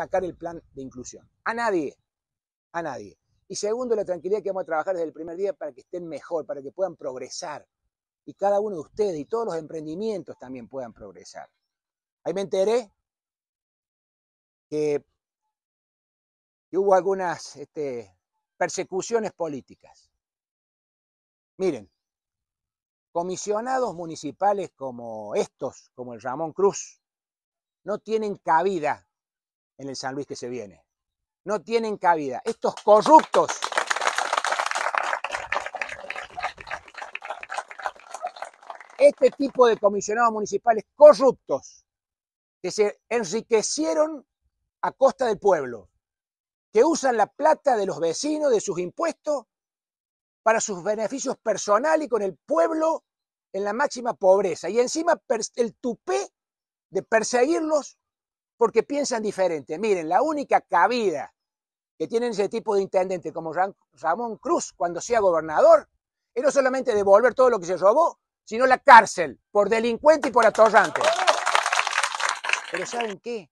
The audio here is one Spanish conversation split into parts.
sacar el plan de inclusión. A nadie, a nadie. Y segundo, la tranquilidad que vamos a trabajar desde el primer día para que estén mejor, para que puedan progresar. Y cada uno de ustedes y todos los emprendimientos también puedan progresar. Ahí me enteré que, hubo algunas este, persecuciones políticas. Miren, comisionados municipales como estos, como el Ramón Cruz, no tienen cabida en el San Luis que se viene. No tienen cabida. Estos corruptos. Este tipo de comisionados municipales corruptos que se enriquecieron a costa del pueblo, que usan la plata de los vecinos, de sus impuestos, para sus beneficios personales y con el pueblo en la máxima pobreza. Y encima el tupé de perseguirlos porque piensan diferente. Miren, la única cabida que tienen ese tipo de intendente como Ramón Cruz cuando sea gobernador es no solamente devolver todo lo que se robó, sino la cárcel por delincuente y por atorrante. Pero ¿saben qué?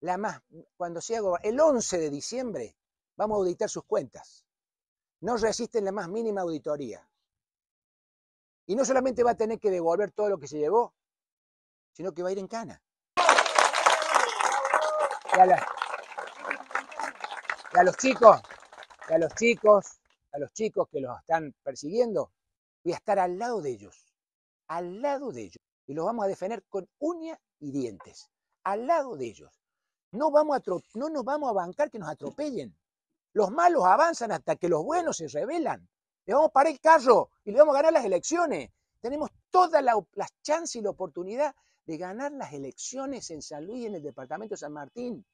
La más, cuando sea el 11 de diciembre vamos a auditar sus cuentas. No resisten la más mínima auditoría. Y no solamente va a tener que devolver todo lo que se llevó, sino que va a ir en cana y a, los chicos, a los chicos, a los chicos que los están persiguiendo, voy a estar al lado de ellos, al lado de ellos, y los vamos a defender con uñas y dientes, al lado de ellos. No, vamos a no nos vamos a bancar que nos atropellen. Los malos avanzan hasta que los buenos se rebelan. Le vamos a parar el carro y le vamos a ganar las elecciones. Tenemos todas las chances y la oportunidad de ganar las elecciones en San Luis, y en el departamento de San Martín.